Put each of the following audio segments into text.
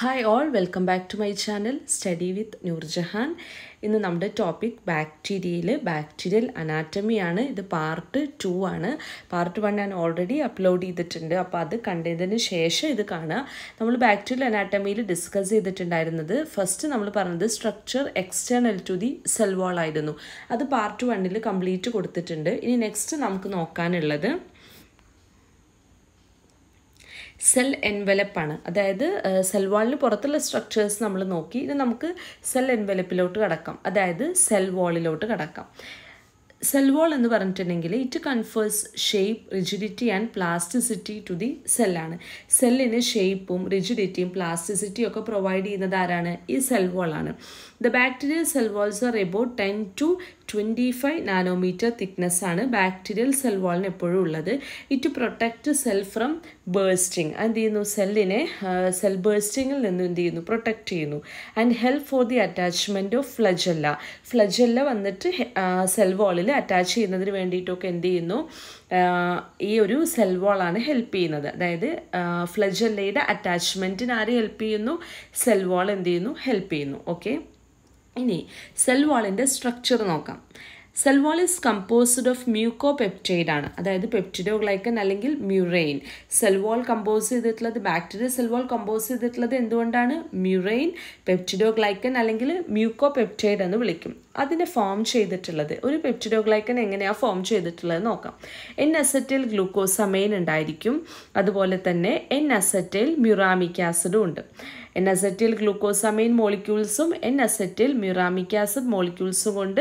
hi all welcome back to my channel study with Noorjahan ഇന്ന് നമ്മുടെ topic ബാക്ടീരിയയിൽ bacterial അനാറ്റമിയാണ് ഇത് പാർട്ട് ടു ആണ് പാർട്ട് വൺ ഞാൻ ഓൾറെഡി അപ്ലോഡ് ചെയ്തിട്ടുണ്ട് അപ്പോൾ അത് കണ്ടതിന് ശേഷം ഇത് കാണുക നമ്മൾ ബാക്ടീരിയൽ അനാറ്റമിയിൽ ഡിസ്കസ് ചെയ്തിട്ടുണ്ടായിരുന്നത് ഫസ്റ്റ് നമ്മൾ പറഞ്ഞത് structure external to the cell wall ആയിരുന്നു അത് പാർട്ട് വണ്ണിൽ കംപ്ലീറ്റ് കൊടുത്തിട്ടുണ്ട് ഇനി നെക്സ്റ്റ് നമുക്ക് നോക്കാനുള്ളത് സെൽ എൻവലപ്പാണ് അതായത് സെൽ വാളിന് പുറത്തുള്ള സ്ട്രക്ചേഴ്സ് നമ്മൾ നോക്കി ഇത് നമുക്ക് സെൽ എൻവലപ്പിലോട്ട് കടക്കാം അതായത് സെൽ വാളിലോട്ട് കടക്കാം സെൽ വാൾ എന്ന് പറഞ്ഞിട്ടുണ്ടെങ്കിൽ it confers shape rigidity and plasticity to the സെല്ലാണ് സെല്ലിന് ഷേപ്പും റിജിഡിറ്റിയും പ്ലാസ്റ്റിസിറ്റിയും ഒക്കെ പ്രൊവൈഡ് ചെയ്യുന്നത് ആരാണ് ഈ സെൽ വാളാണ് the bacterial cell walls are about ten to twenty five nanometre തിക്നെസ്സാണ് ബാക്ടീരിയൽ സെൽ വാളിന് എപ്പോഴും ഉള്ളത് it protect cell from bursting എന്ത് ചെയ്യുന്നു സെല്ലിനെ സെൽ ബേഴ്സ്റ്റിങ്ങിൽ നിന്ന് എന്ത് ചെയ്യുന്നു പ്രൊട്ടക്റ്റ് ചെയ്യുന്നു and help for the attachment of flagella flagella വന്നിട്ട് സെൽ വാളിൽ അറ്റാച്ച് ചെയ്യുന്നതിന് വേണ്ടിയിട്ടൊക്കെ എന്ത് ചെയ്യുന്നു ഈ ഒരു സെൽ വാളാണ് ഹെൽപ്പ് ചെയ്യുന്നത് അതായത് ഫ്ലജല്ലയുടെ അറ്റാച്ച്മെൻറ്റിന് ആരെ ഹെൽപ്പ് ചെയ്യുന്നു സെൽ വാൾ എന്ത് ചെയ്യുന്നു ഹെൽപ്പ് ചെയ്യുന്നു ഓക്കെ ഇനി സെൽ സ്ട്രക്ചർ നോക്കാം cell wall is composed of mucopeptide ആണ് അതായത് പെപ്റ്റിഡോഗ്ലൈക്കൻ അല്ലെങ്കിൽ മ്യൂറൈൻ സെൽ വാൾ കമ്പോസ് ചെയ്തിട്ടുള്ളത് ബാക്ടീരിയ സെൽ വാൾ കമ്പോസ് ചെയ്തിട്ടുള്ളത് എന്തുകൊണ്ടാണ് പെപ്റ്റിഡോ പെപ്റ്റിഡോഗ്ലൈക്കൻ അല്ലെങ്കിൽ മ്യൂക്കോ പെപ്റ്റൈഡ് എന്ന് വിളിക്കും അതിനെ ഫോം ചെയ്തിട്ടുള്ളത് ഒരു പെപ്റ്റിഡോഗ്ലൈക്കൻ എങ്ങനെയാണ് ഫോം ചെയ്തിട്ടുള്ളത് നോക്കാം എൻ അസറ്റൽ ഗ്ലൂക്കോസമൈൻ ഉണ്ടായിരിക്കും അതുപോലെ തന്നെ എൻ അസറ്റൽ മ്യൂറാമിക് ആസിഡും ഉണ്ട് എൻ അസറ്റിൽ ഗ്ലൂക്കോസമൈൻ മോളിക്യൂൾസും എൻ അസറ്റിൽ മ്യൂറാമിക് ആസിഡ് മോളിക്യൂൾസും കൊണ്ട്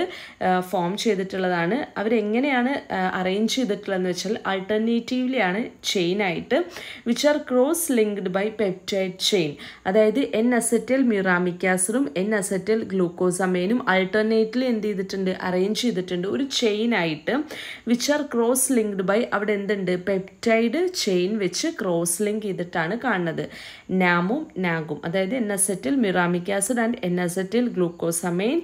ഫോം ചെയ്തിട്ടുള്ളതാണ് അവരെങ്ങനെയാണ് അറേഞ്ച് ചെയ്തിട്ടുള്ളതെന്ന് വെച്ചാൽ ആൾട്ടർനേറ്റീവ്ലി ആണ് ചെയിൻ ആയിട്ട് which are cross linked by peptide chain അതായത് എൻ അസറ്റിൽ മ്യൂറാമിക് ആസിഡും എൻ അസറ്റിൽ ഗ്ലൂക്കോസമൈനും ആൾട്ടർനേറ്റ്ലി എന്ത് ചെയ്തിട്ടുണ്ട് അറേഞ്ച് ചെയ്തിട്ടുണ്ട് ഒരു ചെയിൻ ആയിട്ട് which are cross linked by അവിടെ എന്തുണ്ട് പെപ്റ്റൈഡ് ചെയിൻ വെച്ച് ക്രോസ് ലിങ്ക് ചെയ്തിട്ടാണ് കാണുന്നത് നാമും നാഗും അതായത് N acetyl muramic acid and N acetyl glucosamine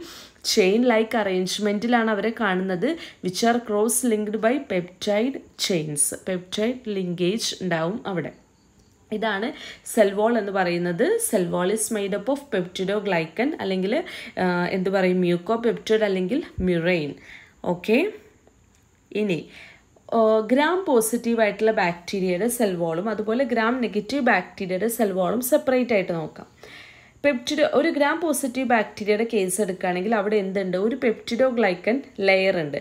chain like അറേഞ്ച്മെൻറ്റിലാണ് അവരെ കാണുന്നത് which are cross linked by peptide chains peptide linkage ഉണ്ടാവും അവിടെ ഇതാണ് സെൽവോൾ എന്ന് പറയുന്നത് cell wall is made up of peptidoglycan അല്ലെങ്കിൽ എന്ത് പറയും മ്യൂക്കോ പെപ്റ്റൈഡ് അല്ലെങ്കിൽ മ്യുറൈൻ ഓക്കെ ഇനി ഗ്രാം പോസിറ്റീവ് ആയിട്ടുള്ള ബാക്ടീരിയയുടെ സെൽ വാളും അതുപോലെ ഗ്രാം നെഗറ്റീവ് ബാക്ടീരിയയുടെ സെൽ വാളും സെപ്പറേറ്റ് ആയിട്ട് നോക്കാം പെപ്റ്റിഡോ ഒരു ഗ്രാം പോസിറ്റീവ് ബാക്ടീരിയയുടെ കേസ് എടുക്കുകയാണെങ്കിൽ അവിടെ എന്തുണ്ട് ഒരു പെപ്റ്റിഡോ ഗ്ലൈക്കൻ ലെയർ ഉണ്ട്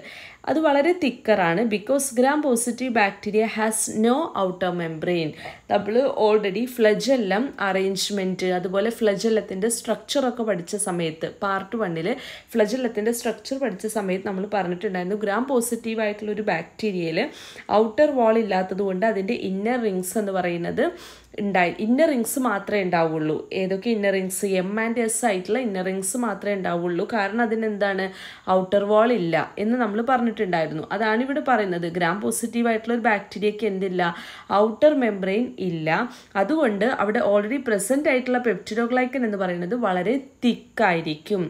അത് വളരെ തിക്കറാണ് because gram positive bacteria has no outer membrane നമ്മൾ ഓൾറെഡി ഫ്ലജെല്ലം അറേഞ്ച്മെൻറ്റ് അതുപോലെ ഫ്ലജെല്ലത്തിൻ്റെ സ്ട്രക്ചറൊക്കെ പഠിച്ച സമയത്ത് പാർട്ട് വണ്ണിൽ ഫ്ലജെല്ലത്തിൻ്റെ സ്ട്രക്ചർ പഠിച്ച സമയത്ത് നമ്മൾ പറഞ്ഞിട്ടുണ്ടായിരുന്നു ഗ്രാം പോസിറ്റീവ് ആയിട്ടുള്ള ഒരു ബാക്ടീരിയയിൽ ഔട്ടർ വാൾ ഇല്ലാത്തതുകൊണ്ട് അതിൻ്റെ ഇന്നർ റിങ്സ് എന്ന് പറയുന്നത് ഉണ്ടായി റിങ്സ് മാത്രമേ ഉണ്ടാവുള്ളൂ ഏതൊക്കെ inner rings M and S ആയിട്ടുള്ള റിങ്സ് മാത്രമേ ഉണ്ടാവുള്ളൂ കാരണം അതിന് എന്താണ് ഔട്ടർ വാൾ ഇല്ല എന്ന് നമ്മൾ പറഞ്ഞിട്ടുണ്ടായിരുന്നു അതാണ് ഇവിടെ പറയുന്നത് ഗ്രാം പോസിറ്റീവ് ആയിട്ടുള്ള ഒരു ബാക്ടീരിയക്ക് എന്തില്ല ഔട്ടർ മെംബ്രെയിൻ ഇല്ല അതുകൊണ്ട് അവിടെ ഓൾറെഡി പ്രസൻ്റ് ആയിട്ടുള്ള പെപ്റ്റിഡോഗ്ലൈക്കൻ എന്ന് പറയുന്നത് വളരെ തിക്കായിരിക്കും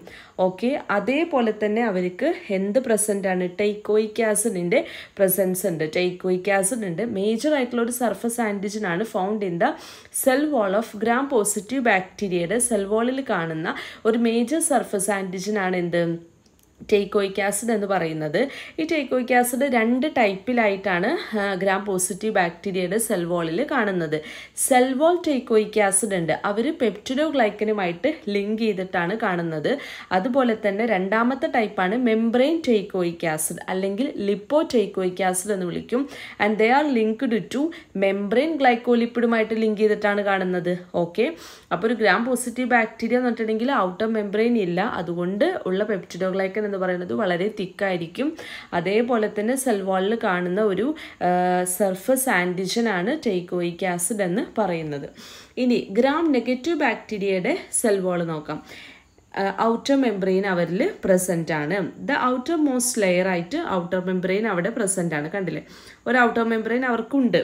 ഓക്കെ അതേപോലെ തന്നെ അവർക്ക് എന്ത് പ്രസൻ്റ് ആണ് ടൈക്കോയിക് ആസിഡിൻ്റെ പ്രസൻസ് ഉണ്ട് ടൈക്കോയിക് ആസിഡ് ഉണ്ട് മേജർ ആയിട്ടുള്ള ഒരു സർഫസ് ആൻറ്റിജൻ ആണ് found in the cell wall of gram positive ബാക്ടീരിയയുടെ സെൽ വോളിൽ കാണുന്ന ഒരു മേജർ സർഫസ് ആൻറ്റിജൻ ആണ് എന്ത് ടേക്കോയിക് ആസിഡ് എന്ന് പറയുന്നത് ഈ ടേക്കോയിക് ആസിഡ് രണ്ട് ടൈപ്പിലായിട്ടാണ് ഗ്രാം പോസിറ്റീവ് ബാക്ടീരിയയുടെ സെൽവോളിൽ കാണുന്നത് സെൽവോൾ ടേക്കോയിക് ആസിഡ് ഉണ്ട് അവർ പെപ്റ്റിഡോഗ്ലൈക്കനുമായിട്ട് ലിങ്ക് ചെയ്തിട്ടാണ് കാണുന്നത് അതുപോലെ തന്നെ രണ്ടാമത്തെ ടൈപ്പാണ് മെംബ്രെയിൻ ടേക്കോയിക് ആസിഡ് അല്ലെങ്കിൽ ലിപ്പോ ടേക്കോയിക് ആസിഡ് എന്ന് വിളിക്കും and they are linked to membrane ഗ്ലൈക്കോലിപ്പിഡുമായിട്ട് ലിങ്ക് ചെയ്തിട്ടാണ് കാണുന്നത് ഓക്കെ അപ്പോൾ ഒരു ഗ്രാം പോസിറ്റീവ് ബാക്ടീരിയ എന്ന് പറഞ്ഞിട്ടുണ്ടെങ്കിൽ ഔട്ടർ മെംബ്രെയിൻ ഇല്ല അതുകൊണ്ട് ഉള്ള പെപ്റ്റിഡോഗ്ലൈക്കൻ എന്ന് എന്ന് പറയുന്നത് വളരെ തിക്കായിരിക്കും അതേപോലെ തന്നെ സെൽവാളിൽ കാണുന്ന ഒരു സർഫസ് ആണ് ടേക്കോയിക് ആസിഡ് എന്ന് പറയുന്നത് ഇനി ഗ്രാം നെഗറ്റീവ് ബാക്ടീരിയയുടെ സെൽവാൾ നോക്കാം ഔട്ടർ മെംബ്രെയിൻ അവരിൽ പ്രസൻ്റ് ആണ് ദ ഔട്ടർ മോസ്റ്റ് ലെയർ ആയിട്ട് ഔട്ടർ മെംബ്രെയിൻ അവിടെ പ്രസൻ്റ് ആണ് കണ്ടില്ലേ ഒരു ഔട്ടർ മെംബ്രെയിൻ അവർക്കുണ്ട്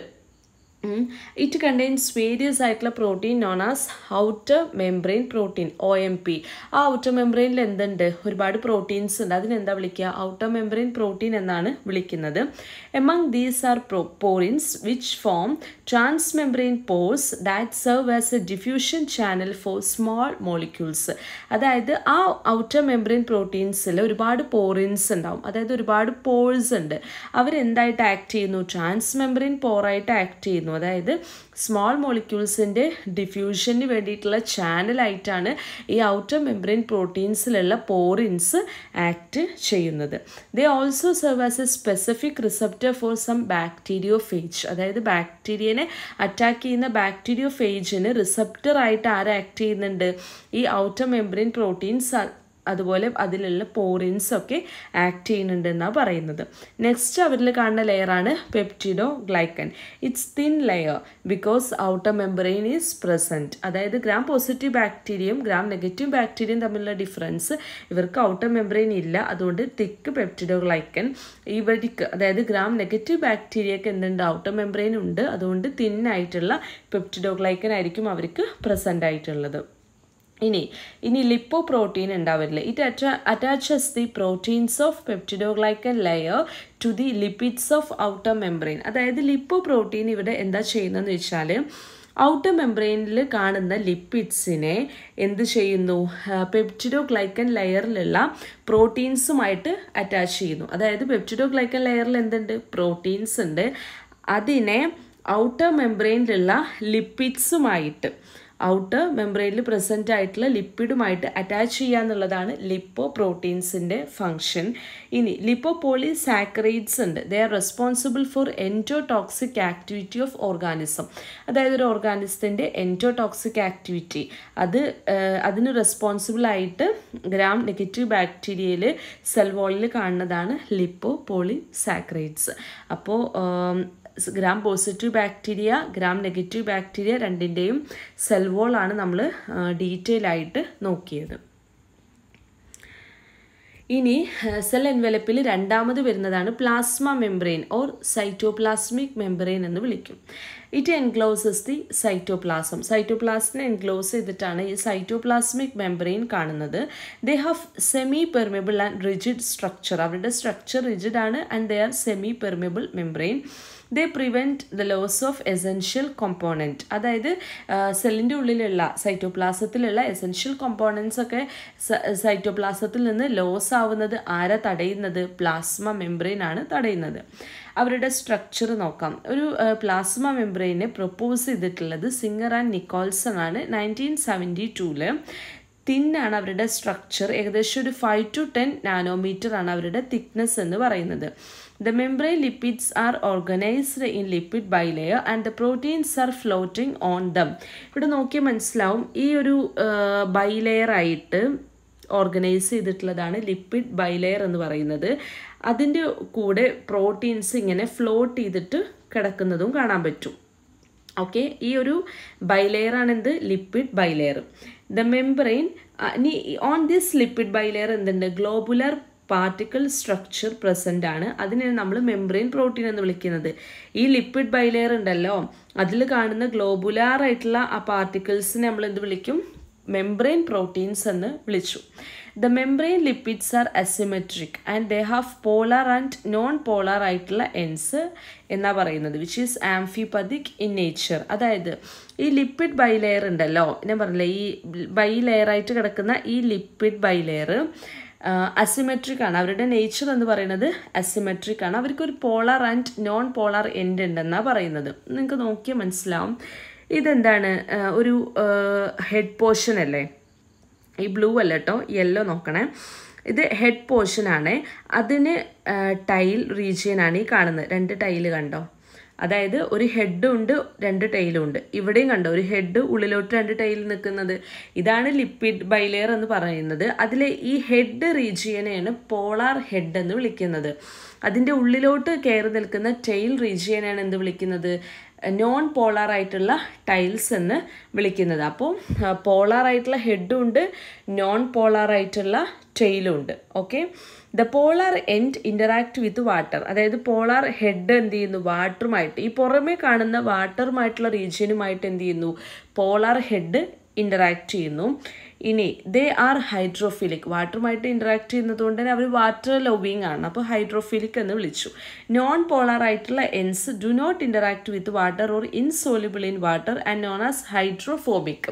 ഇറ്റ് കണ്ടെയ്ൻസ് വേരിയസ് ആയിട്ടുള്ള protein known as outer membrane protein O M P ആ ഔട്ടർ മെംബ്രെയിനിൽ എന്തുണ്ട് ഒരുപാട് പ്രോട്ടീൻസ് ഉണ്ട് അതിനെന്താ വിളിക്കുക ഔട്ടർ മെംബ്രെയിൻ പ്രോട്ടീൻ എന്നാണ് വിളിക്കുന്നത് among these are pro porins which form transmembrane pores that serve as a diffusion channel for small molecules അതായത് ആ ഔട്ടർ മെംബ്രെയിൻ പ്രോട്ടീൻസിൽ ഒരുപാട് പോറിൻസ് ഉണ്ടാവും അതായത് ഒരുപാട് പോൾസ് ഉണ്ട് അവരെന്തായിട്ട് ആക്ട് ചെയ്യുന്നു ട്രാൻസ് മെംബ്രെയിൻ പോറായിട്ട് ആക്ട് ചെയ്യുന്നു പറയുന്നു അതായത് സ്മോൾ മോളിക്യൂൾസിൻ്റെ ഡിഫ്യൂഷന് വേണ്ടിയിട്ടുള്ള ചാനലായിട്ടാണ് ഈ ഔട്ടർ മെംബ്രെയിൻ പ്രോട്ടീൻസിലുള്ള പോറിൻസ് ആക്ട് ചെയ്യുന്നത് they also serve as a specific receptor for some bacteriophage അതായത് ബാക്ടീരിയനെ അറ്റാക്ക് ചെയ്യുന്ന ബാക്ടീരിയോ ഫേജിന് റിസപ്റ്റർ ആയിട്ട് ആക്ട് ചെയ്യുന്നുണ്ട് ഈ ഔട്ടർ മെംബ്രെയിൻ പ്രോട്ടീൻസ് അതുപോലെ അതിലുള്ള പോറിൻസ് ഒക്കെ ആക്ട് ചെയ്യുന്നുണ്ട് എന്നാണ് പറയുന്നത് നെക്സ്റ്റ് അവരിൽ കാണുന്ന ലെയറാണ് peptidoglycan it's thin layer because outer membrane is present അതായത് ഗ്രാം പോസിറ്റീവ് ബാക്ടീരിയയും ഗ്രാം നെഗറ്റീവ് ബാക്ടീരിയയും തമ്മിലുള്ള ഡിഫറൻസ് ഇവർക്ക് ഔട്ടർ മെമ്പറൈൻ ഇല്ല അതുകൊണ്ട് തിക്ക് പെപ്റ്റിഡോ ഗ്ലൈക്കൻ ഇവർക്ക് അതായത് ഗ്രാം നെഗറ്റീവ് ബാക്ടീരിയക്ക് എന്തുണ്ട് ഔട്ടർ മെമ്പറൈൻ ഉണ്ട് അതുകൊണ്ട് തിന്നായിട്ടുള്ള പെപ്റ്റിഡോ ഗ്ലൈക്കൻ ആയിരിക്കും അവർക്ക് പ്രസൻ്റ് ആയിട്ടുള്ളത് ഇനി ഇനി ലിപ്പോ പ്രോട്ടീൻ ഉണ്ടാവില്ല it at attaches the proteins of peptidoglycan layer to the lipids of outer membrane അതായത് ലിപ്പോ പ്രോട്ടീൻ ഇവിടെ എന്താ ചെയ്യുന്നതെന്ന് വെച്ചാൽ ഔട്ടർ മെംബ്രെയിനിൽ കാണുന്ന ലിപ്പിഡ്സിനെ എന്ത് ചെയ്യുന്നു പെപ്റ്റിഡോഗ്ലൈക്കൻ ലെയറിലുള്ള പ്രോട്ടീൻസുമായിട്ട് അറ്റാച്ച് ചെയ്യുന്നു അതായത് പെപ്റ്റിഡോഗ്ലൈക്കൻ ലെയറിൽ എന്തുണ്ട് പ്രോട്ടീൻസ് ഉണ്ട് അതിനെ ഔട്ടർ മെംബ്രെയിനിലുള്ള ലിപ്പിഡ്സുമായിട്ട് ഔട്ടർ മെംബ്രെയിനിൽ പ്രസൻ്റ് ആയിട്ടുള്ള ലിപ്പിഡുമായിട്ട് അറ്റാച്ച് ചെയ്യുക എന്നുള്ളതാണ് ലിപ്പോ പ്രോട്ടീൻസിൻ്റെ ഫങ്ഷൻ ഇനി ലിപ്പോ പോളിസാക്കറൈഡ്സ് ഉണ്ട് they are responsible for endotoxic activity of organism അതായത് ഒരു ഓർഗാനിസത്തിൻ്റെ എൻറ്റോടോക്സിക് ആക്ടിവിറ്റി അത് അതിന് റെസ്പോൺസിബിൾ ആയിട്ട് ഗ്രാം നെഗറ്റീവ് ബാക്ടീരിയയിൽ സെൽ കാണുന്നതാണ് ലിപ്പോ പോളിസാക്കറൈഡ്സ് അപ്പോൾ gram positive bacteria gram negative bacteria രണ്ടിൻ്റെയും സെൽവോളാണ് നമ്മൾ ഡീറ്റെയിൽ ആയിട്ട് നോക്കിയത് ഇനി സെൽ എൻവലപ്പിൽ രണ്ടാമത് വരുന്നതാണ് plasma membrane or cytoplasmic membrane എന്ന് വിളിക്കും ഇറ്റ് എൻഗ്ലോസസ് ദി സൈറ്റോപ്ലാസം സൈറ്റോപ്ലാസ്റ്റിനെ എൻഗ്ലോസ് ചെയ്തിട്ടാണ് ഈ സൈറ്റോപ്ലാസ്മിക് മെമ്പറൈൻ കാണുന്നത് they have semipermeable and rigid structure അവരുടെ സ്ട്രക്ചർ റിജിഡ് ആണ് and they are semipermeable membrane they prevent the loss of essential component അതായത് സെല്ലിൻ്റെ ഉള്ളിലുള്ള സൈറ്റോപ്ലാസത്തിലുള്ള എസെൻഷ്യൽ കോമ്പോണൻസ് ഒക്കെ സൈറ്റോപ്ലാസത്തിൽ നിന്ന് ലോസ് ആവുന്നത് ആരാ തടയുന്നത് പ്ലാസ്മ മെംബ്രെയിൻ ആണ് തടയുന്നത് അവരുടെ സ്ട്രക്ചർ നോക്കാം ഒരു പ്ലാസ്മ മെമ്പ്രെയിനെ പ്രൊപ്പോസ് ചെയ്തിട്ടുള്ളത് സിംഗർ ആൻഡ് നിക്കോൾസൺ ആണ് നയൻറ്റീൻ സെവൻറ്റി ടൂവിൽ തിന്നാണ് അവരുടെ സ്ട്രക്ചർ ഏകദേശം ഒരു ഫൈവ് ടു ടെൻ നാനോമീറ്റർ ആണ് അവരുടെ തിക്നെസ് എന്ന് പറയുന്നത് the membrane lipids are organised in lipid bilayer and the proteins are floating on them ഇവിടെ നോക്കിയാൽ മനസ്സിലാവും ഈ ഒരു ബൈലെയർ ആയിട്ട് ഓർഗനൈസ് ചെയ്തിട്ടുള്ളതാണ് ലിപ്പിഡ് ബൈലെയർ എന്ന് പറയുന്നത് അതിൻ്റെ കൂടെ പ്രോട്ടീൻസ് ഇങ്ങനെ ഫ്ലോട്ട് ചെയ്തിട്ട് കിടക്കുന്നതും കാണാൻ പറ്റും ഓക്കെ ഈ ഒരു ബൈലെയർ ആണെന്ത് lipid bilayer the membrane on this lipid bilayer എന്തുണ്ട് ഗ്ലോബുലർ പാർട്ടിക്കിൾ സ്ട്രക്ചർ പ്രസൻ്റ് ആണ് അതിനെ നമ്മൾ മെംബ്രെയിൻ പ്രോട്ടീൻ എന്ന് വിളിക്കുന്നത് ഈ ലിപ്പിഡ് ബൈലെയർ ഉണ്ടല്ലോ അതിൽ കാണുന്ന ഗ്ലോബുലാർ ആയിട്ടുള്ള ആ പാർട്ടിക്കിൾസിനെ നമ്മൾ എന്ത് വിളിക്കും മെംബ്രെയിൻ പ്രോട്ടീൻസ് എന്ന് വിളിച്ചു the membrane lipids are asymmetric and they have polar and non polar ആയിട്ടുള്ള എൻസ് എന്നാണ് പറയുന്നത് which is amphipathic in nature അതായത് ഈ ലിപ്പിഡ് ബൈലെയർ ഉണ്ടല്ലോ ഞാൻ പറഞ്ഞില്ലേ ഈ ബൈലെയർ ആയിട്ട് കിടക്കുന്ന ഈ ലിപ്പിഡ് ബൈലെയർ അസിമെട്രിക് ആണ് അവരുടെ നേച്ചർ എന്ന് പറയുന്നത് അസിമെട്രിക് ആണ് അവർക്കൊരു polar and non polar end ഉണ്ടെന്നാണ് പറയുന്നത് നിങ്ങൾക്ക് നോക്കിയാൽ മനസ്സിലാവും ഇതെന്താണ് ഒരു ഹെഡ് പോർഷൻ അല്ലേ ഈ ബ്ലൂ അല്ല കേട്ടോ യെല്ലോ നോക്കണേ ഇത് ഹെഡ് പോർഷനാണ് അതിന് ടൈൽ റീജിയനാണ് ഈ കാണുന്നത് രണ്ട് ടൈൽ കണ്ടോ അതായത് ഒരു ഹെഡും ഉണ്ട് രണ്ട് ടൈലും ഉണ്ട് ഇവിടെയും കണ്ടോ ഒരു ഹെഡ് ഉള്ളിലോട്ട് രണ്ട് ടൈൽ നിൽക്കുന്നത് ഇതാണ് ലിപ്പിഡ് ബൈലെയർ എന്ന് പറയുന്നത് അതിലെ ഈ ഹെഡ് റീജിയനെയാണ് പോളാർ ഹെഡ് എന്ന് വിളിക്കുന്നത് അതിൻ്റെ ഉള്ളിലോട്ട് കയറി നിൽക്കുന്ന ടൈൽ റീജിയനാണ് എന്ത് വിളിക്കുന്നത് നോൺ പോളാർ ആയിട്ടുള്ള ടൈൽസ് എന്ന് വിളിക്കുന്നത് അപ്പോൾ പോളാർ ആയിട്ടുള്ള ഹെഡും ഉണ്ട് നോൺ പോളാർ ആയിട്ടുള്ള ടെയിലും ഉണ്ട് okay the polar end interact with water അതായത് പോളാർ ഹെഡ് എന്ത് ചെയ്യുന്നു വാട്ടറുമായിട്ട് ഈ പുറമേ കാണുന്ന വാട്ടറുമായിട്ടുള്ള റീജിയനുമായിട്ട് എന്ത് ചെയ്യുന്നു പോളാർ ഹെഡ് ഇൻ്ററാക്ട് ചെയ്യുന്നു ഇനി ദേ ആർ ഹൈഡ്രോഫിലിക് വാട്ടറുമായിട്ട് ഇൻറ്ററാക്ട് ചെയ്യുന്നതുകൊണ്ട് തന്നെ അവർ വാട്ടർ ലവിങ് ആണ് അപ്പോൾ ഹൈഡ്രോഫിലിക് എന്ന് വിളിച്ചു നോൺ പോളാർ ആയിട്ടുള്ള ends do not interact with water or insoluble in water and known as hydrophobic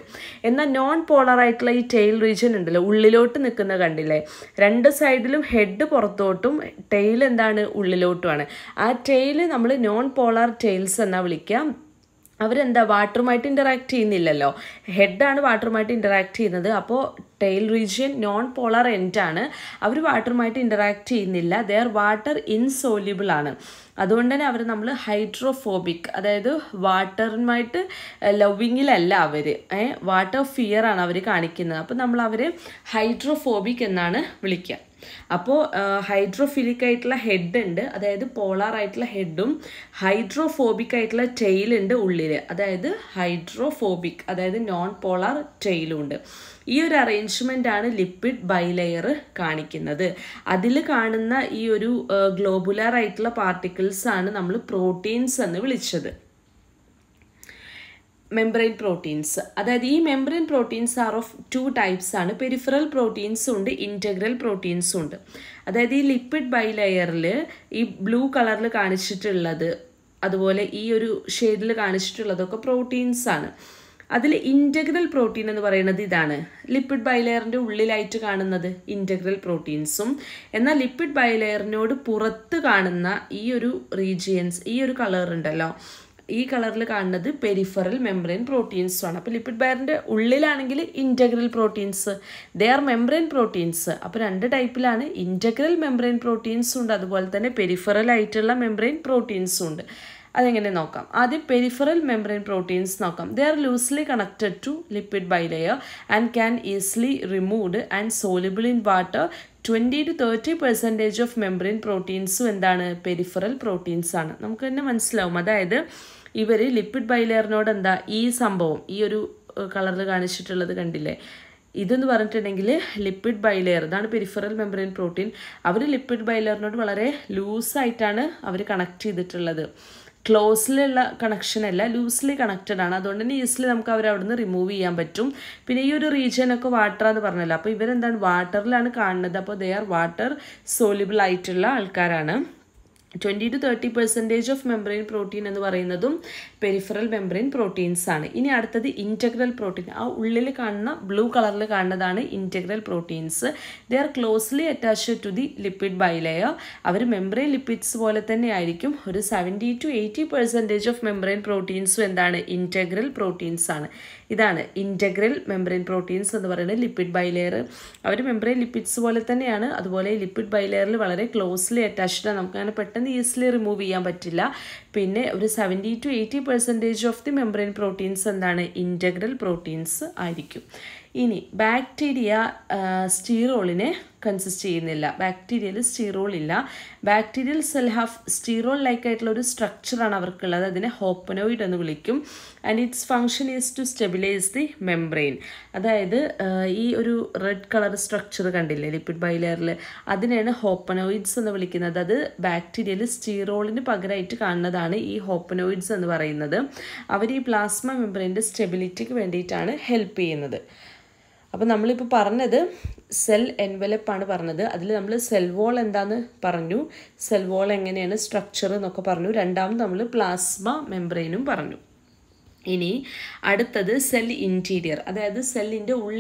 എന്നാൽ നോൺ പോളാർ ആയിട്ടുള്ള ഈ ടെയിൽ റീജിയൻ ഉണ്ടല്ലോ ഉള്ളിലോട്ട് നിൽക്കുന്ന കണ്ടില്ലേ രണ്ട് സൈഡിലും ഹെഡ് പുറത്തോട്ടും ടെയിൽ എന്താണ് ഉള്ളിലോട്ടുമാണ് ആ ടെയിൽ നമ്മൾ നോൺ പോളാർ ടെയിൽസ് എന്നാണ് വിളിക്കുക അവരെന്താ വാട്ടറുമായിട്ട് ഇൻറ്ററാക്ട് ചെയ്യുന്നില്ലല്ലോ ഹെഡാണ് വാട്ടറുമായിട്ട് ഇൻറ്ററാക്ട് ചെയ്യുന്നത് അപ്പോൾ ടെയിൽ റീജിയൻ നോൺ പോളർ എൻറ്റാണ് അവർ വാട്ടറുമായിട്ട് ഇൻറ്ററാക്ട് ചെയ്യുന്നില്ല ദർ വാട്ടർ ഇൻസോല്യൂബിൾ ആണ് അതുകൊണ്ട് തന്നെ അവർ നമ്മൾ ഹൈഡ്രോഫോബിക് അതായത് വാട്ടറുമായിട്ട് ലവിങ്ങിലല്ല അവർ വാട്ടർ ഫിയർ ആണ് അവർ കാണിക്കുന്നത് അപ്പോൾ നമ്മൾ അവരെ ഹൈഡ്രോഫോബിക് എന്നാണ് വിളിക്കുക അപ്പോൾ ഹൈഡ്രോഫിലിക് ആയിട്ടുള്ള ഹെഡ് ഉണ്ട് അതായത് പോളാർ ആയിട്ടുള്ള ഹെഡും ഹൈഡ്രോഫോബിക് ആയിട്ടുള്ള ടെയിൽ ഉണ്ട് ഉള്ളിൽ അതായത് ഹൈഡ്രോഫോബിക് അതായത് നോൺ പോളാർ ടെയിലും ഉണ്ട് ഈ ഒരു അറേഞ്ച്മെൻ്റ് ആണ് ലിപ്പിഡ് ബൈലെയർ കാണിക്കുന്നത് അതിൽ കാണുന്ന ഈ ഒരു ഗ്ലോബുലാർ ആയിട്ടുള്ള പാർട്ടിക്കിൾസ് ആണ് നമ്മൾ പ്രോട്ടീൻസ് എന്ന് വിളിച്ചത് മെംബ്രെയിൻ പ്രോട്ടീൻസ് അതായത് ഈ membrane proteins are of two types ആണ് പെരിഫറൽ പ്രോട്ടീൻസ് ഉണ്ട് ഇൻറ്റഗ്രൽ പ്രോട്ടീൻസും ഉണ്ട് അതായത് ഈ ലിപ്പിഡ് ലെയറിൽ ഈ ബ്ലൂ കളറിൽ കാണിച്ചിട്ടുള്ളത് അതുപോലെ ഈ ഒരു ഷെയ്ഡിൽ കാണിച്ചിട്ടുള്ളതൊക്കെ പ്രോട്ടീൻസ് ആണ് അതിൽ ഇൻറ്റഗ്രൽ പ്രോട്ടീൻ എന്ന് പറയുന്നത് ഇതാണ് ലിപ്പിഡ് ബൈലെയറിൻ്റെ ഉള്ളിലായിട്ട് കാണുന്നത് ഇൻറ്റഗ്രൽ പ്രോട്ടീൻസും എന്നാൽ ലിപ്പിഡ് ബൈലെയറിനോട് പുറത്ത് കാണുന്ന ഈ ഒരു റീജിയൻസ് ഈ ഒരു കളർ ഉണ്ടല്ലോ ഈ കളറിൽ കാണുന്നത് പെരിഫറൽ മെംബ്രെയിൻ പ്രോട്ടീൻസും ആണ് അപ്പോൾ ലിപ്പിഡ് ബയറിൻ്റെ ഉള്ളിലാണെങ്കിൽ integral proteins they are membrane proteins അപ്പോൾ രണ്ട് ടൈപ്പിലാണ് ഇൻറ്റഗ്രൽ മെംബ്രെയിൻ പ്രോട്ടീൻസും ഉണ്ട് അതുപോലെ തന്നെ പെരിഫറൽ ആയിട്ടുള്ള മെംബ്രെയിൻ പ്രോട്ടീൻസും ഉണ്ട് അതെങ്ങനെ നോക്കാം ആദ്യം പെരിഫറൽ മെംബ്രെയിൻ പ്രോട്ടീൻസ് നോക്കാം they are loosely connected to lipid bilayer and can easily removed and soluble in water twenty to thirty percentage of membrane പ്രോട്ടീൻസും എന്താണ് പെരിഫറൽ പ്രോട്ടീൻസ് ആണ് നമുക്ക് തന്നെ മനസ്സിലാവും അതായത് ഇവർ ലിപ്പിഡ് ബൈലെയറിനോട് എന്താ ഈ സംഭവം ഈ ഒരു കളറിൽ കാണിച്ചിട്ടുള്ളത് കണ്ടില്ലേ ഇതെന്ന് പറഞ്ഞിട്ടുണ്ടെങ്കിൽ ലിപ്പിഡ് ബൈലെയർ ഇതാണ് പെരിഫറൽ മെമ്പറൈൻ പ്രോട്ടീൻ അവർ ലിപ്പിഡ് ബൈലെയറിനോട് വളരെ ലൂസായിട്ടാണ് അവർ കണക്ട് ചെയ്തിട്ടുള്ളത് ക്ലോസിലുള്ള കണക്ഷൻ അല്ല ലൂസ്ലി കണക്റ്റഡ് ആണ് അതുകൊണ്ട് തന്നെ ഈസിലി നമുക്ക് അവരവിടെ നിന്ന് റിമൂവ് ചെയ്യാൻ പറ്റും പിന്നെ ഈ ഒരു റീജിയനൊക്കെ വാട്ടർ എന്ന് പറഞ്ഞല്ലോ അപ്പോൾ ഇവരെന്താണ് വാട്ടറിലാണ് കാണുന്നത് അപ്പോൾ ദേ ആർ വാട്ടർ സോലിബിൾ ആയിട്ടുള്ള ആൾക്കാരാണ് twenty to thirty percentage of membrane protein എന്ന് പറയുന്നതും പെരിഫറൽ മെംബ്രെയിൻ പ്രോട്ടീൻസ് ആണ് ഇനി അടുത്തത് ഇൻറ്റഗ്രൽ പ്രോട്ടീൻ ആ ഉള്ളിൽ കാണുന്ന ബ്ലൂ കളറിൽ കാണുന്നതാണ് integral proteins the are closely attached to the lipid bilayer അവർ മെംബ്രെയിൻ ലിപ്പിഡ്സ് പോലെ തന്നെ ആയിരിക്കും ഒരു seventy to eighty percentage of membrane പ്രോട്ടീൻസും എന്താണ് ഇൻറ്റഗ്രൽ പ്രോട്ടീൻസ് ആണ് ഇതാണ് ഇൻറ്റഗ്രൽ മെംബ്രെയിൻ പ്രോട്ടീൻസ് എന്ന് പറയുന്നത് ലിപ്പിഡ് ബൈലെയർ അവർ മെംബ്രെയിൻ ലിപ്പിഡ്സ് പോലെ തന്നെയാണ് അതുപോലെ ലിപ്പിഡ് ബൈലെയറിൽ വളരെ ക്ലോസ്ലി അറ്റാച്ച്ഡാണ് നമുക്കങ്ങനെ പെട്ടെന്ന് ഈസിലി റിമൂവ് ചെയ്യാൻ പറ്റില്ല പിന്നെ ഒരു seventy to eighty percentage of the membrane proteins എന്താണ് ഇൻറ്റഗ്രൽ പ്രോട്ടീൻസ് ആയിരിക്കും ഇനി ബാക്ടീരിയ സ്റ്റീറോളിനെ കൺസിസ്റ്റ് ചെയ്യുന്നില്ല ബാക്ടീരിയയിൽ സ്റ്റീറോൾ ഇല്ല bacterial cell half sterol like ആയിട്ടുള്ള ഒരു സ്ട്രക്ചറാണ് അവർക്കുള്ളത് അതിനെ ഹോപ്പനോയിഡ് എന്ന് വിളിക്കും and its function is to stabilize the membrane അതായത് ഈ ഒരു റെഡ് കളർ സ്ട്രക്ചർ കണ്ടില്ലേ ലിപ്പിഡ് ബൈലെയറിൽ അതിനെയാണ് ഹോപ്പനോയിഡ്സ് എന്ന് വിളിക്കുന്നത് അത് ബാക്ടീരിയയിൽ സ്റ്റീറോളിന് പകരമായിട്ട് കാണുന്നതാണ് ഈ ഹോപ്പനോയിഡ്സ് എന്ന് പറയുന്നത് അവർ ഈ പ്ലാസ്മ മെംബ്രെയിൻ്റെ സ്റ്റെബിലിറ്റിക്ക് വേണ്ടിയിട്ടാണ് ഹെൽപ്പ് ചെയ്യുന്നത് അപ്പോൾ നമ്മളിപ്പോൾ പറഞ്ഞത് സെൽ എൻവലപ്പാണ് പറഞ്ഞത് അതിൽ നമ്മൾ സെൽ വോൾ എന്താന്ന് പറഞ്ഞു സെൽ വോൾ എങ്ങനെയാണ് സ്ട്രക്ചർ എന്നൊക്കെ പറഞ്ഞു രണ്ടാമത് നമ്മൾ പ്ലാസ്മ മെംബ്രെയിനും പറഞ്ഞു ഇനി അടുത്തത് സെൽ ഇൻറ്റീരിയർ അതായത് സെല്ലിൻ്റെ ഉള്ളിൽ